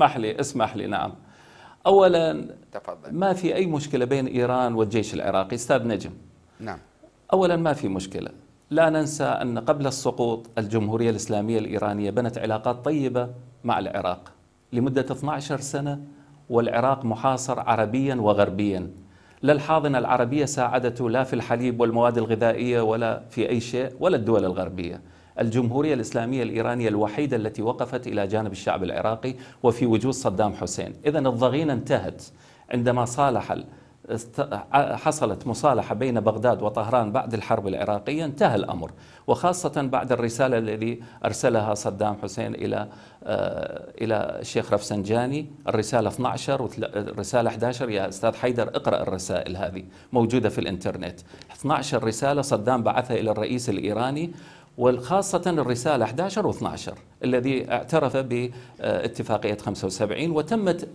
اسمح لي اسمح لي نعم اولا تفضل ما في اي مشكله بين ايران والجيش العراقي استاذ نجم نعم اولا ما في مشكله لا ننسى ان قبل السقوط الجمهوريه الاسلاميه الايرانيه بنت علاقات طيبه مع العراق لمده 12 سنه والعراق محاصر عربيا وغربيا لا الحاضنه العربيه ساعدته لا في الحليب والمواد الغذائيه ولا في اي شيء ولا الدول الغربيه الجمهورية الإسلامية الإيرانية الوحيدة التي وقفت إلى جانب الشعب العراقي وفي وجود صدام حسين إذا الضغينة انتهت عندما صالح حصلت مصالحة بين بغداد وطهران بعد الحرب العراقية انتهى الأمر وخاصة بعد الرسالة التي أرسلها صدام حسين إلى آه، إلى الشيخ رفسنجاني الرسالة 12 والرسالة 11 يا أستاذ حيدر اقرأ الرسائل هذه موجودة في الإنترنت 12 رسالة صدام بعثها إلى الرئيس الإيراني وخاصة الرسالة 11 و12 الذي اعترف باتفاقية آه، 75 وتمت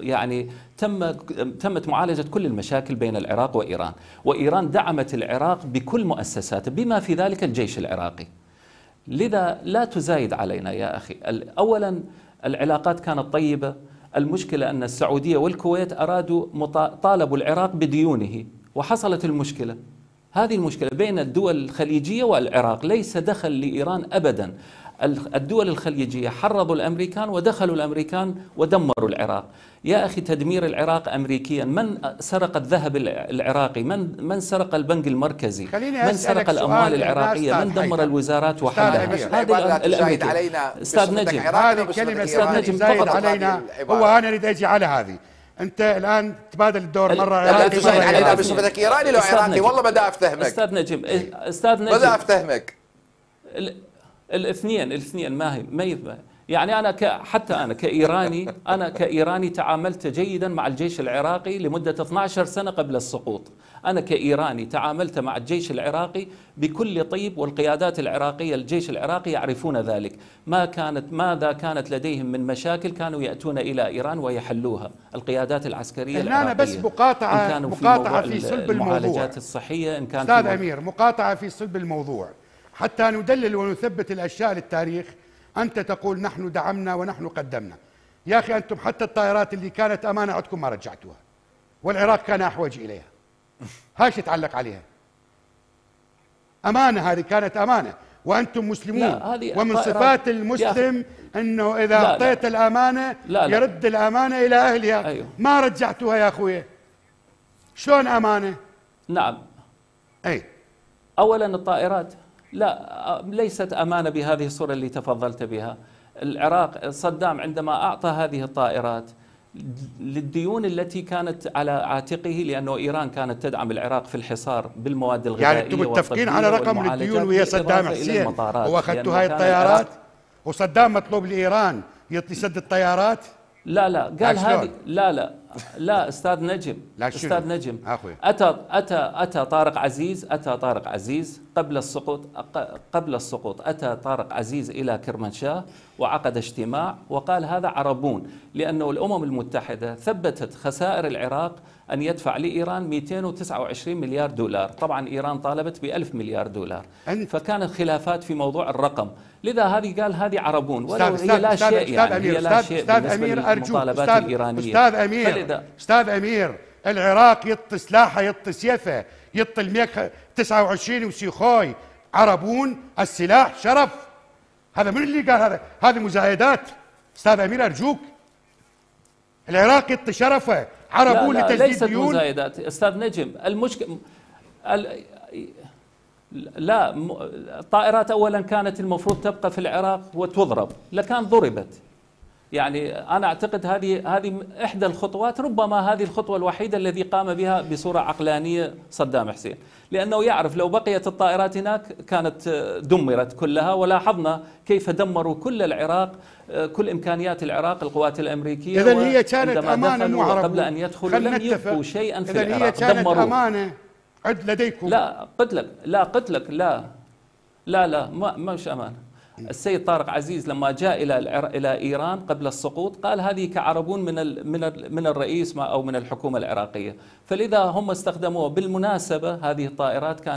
يعني تم تمت معالجة كل المشاكل بين العراق وإيران وإيران دعمت العراق بكل مؤسساته بما في ذلك الجيش العراقي لذا لا تزايد علينا يا أخي أولا العلاقات كانت طيبة المشكلة أن السعودية والكويت أرادوا طالبوا العراق بديونه وحصلت المشكلة هذه المشكلة بين الدول الخليجية والعراق ليس دخل لإيران أبدا الدول الخليجية حرضوا الأمريكان ودخلوا الأمريكان ودمروا العراق يا أخي تدمير العراق أمريكيا من سرق الذهب العراقي من, من سرق البنك المركزي من سرق الأموال العراقية من دمر الوزارات وحلها هذا الأمريكي استاذ نجم هذه كلمة استاذ نجم علينا هو أنا اللي أجي على هذه انت الان تبادل الدور مره عراقي لا علي نبي صفتك ايراني لو عراقي والله بدا افتهمك استاذ نجم إيه، استاذ نجم بدا افتهمك الاثنين الاثنين ما هي ما يذبح يعني أنا ك... حتى أنا كإيراني أنا كإيراني تعاملت جيدا مع الجيش العراقي لمدة 12 سنة قبل السقوط أنا كإيراني تعاملت مع الجيش العراقي بكل طيب والقيادات العراقية الجيش العراقي يعرفون ذلك ما كانت ماذا كانت لديهم من مشاكل كانوا يأتون إلى إيران ويحلوها القيادات العسكرية العراقية أنا بس مقاطعة إن كانوا في مقاطعة في, في سلب الموضوع المعالجات الصحية إن كان أستاذ أمير مقاطعة في صلب الموضوع حتى ندلل ونثبت الأشياء للتاريخ أنت تقول نحن دعمنا ونحن قدمنا يا أخي أنتم حتى الطائرات اللي كانت أمانة عندكم ما رجعتوها والعراق كان أحوج إليها هاش تعلق عليها أمانة هذه كانت أمانة وأنتم مسلمون ومن صفات المسلم أنه إذا أعطيت الأمانة لا لا يرد الأمانة إلى أهلها أيوه ما رجعتوها يا أخوي شلون أمانة؟ نعم أي أولا الطائرات لا ليست أمانة بهذه الصورة اللي تفضلت بها العراق صدام عندما أعطى هذه الطائرات للديون التي كانت على عاتقه لأنه إيران كانت تدعم العراق في الحصار بالمواد الغذائية يعني أنتم متفقين على رقم للديون ويا صدام حسين وأخذتوا هاي الطيارات وصدام مطلوب لإيران يسد الطيارات لا لا قال هذه لا لا لا استاذ نجم لا استاذ نجم أخوي. اتى اتى اتى طارق عزيز اتى طارق عزيز قبل السقوط قبل السقوط اتى طارق عزيز الى كرمانشاه وعقد اجتماع وقال هذا عربون لانه الامم المتحده ثبتت خسائر العراق ان يدفع لايران 229 مليار دولار، طبعا ايران طالبت ب 1000 مليار دولار أنت فكانت خلافات في موضوع الرقم، لذا هذه قال هذه عربون ولو استاذ هي لا شيء يعني هي لا شيء بالنسبه أمير للمطالبات أستاذ الايرانيه استاذ امير كده استاذ امير العراق يط سلاحه يط سيفه يط الميك 29 وسيخوي عربون السلاح شرف هذا من اللي قال هذا هذه مزايدات استاذ امير ارجوك العراق يط شرفه عربون لا لا لتجديد ليست ديون مزايدات استاذ نجم المشكله لا الطائرات اولا كانت المفروض تبقى في العراق وتضرب لكان ضربت يعني انا اعتقد هذه هذه احدى الخطوات ربما هذه الخطوه الوحيده الذي قام بها بصوره عقلانيه صدام حسين، لانه يعرف لو بقيت الطائرات هناك كانت آه، دمرت كلها ولاحظنا كيف دمروا كل العراق آه، كل امكانيات العراق القوات الامريكيه اذا هي كانت امانه معرب قبل ان يدخلوا لم يبقوا شيئا في العراق هي كانت دمروا امانه عد لديكم لا قلت لك لا قلت لك لا لا لا ما مش امانه السيد طارق عزيز لما جاء الى الى ايران قبل السقوط قال هذه كعربون من من من الرئيس او من الحكومه العراقيه فلذا هم استخدموها بالمناسبه هذه الطائرات كانت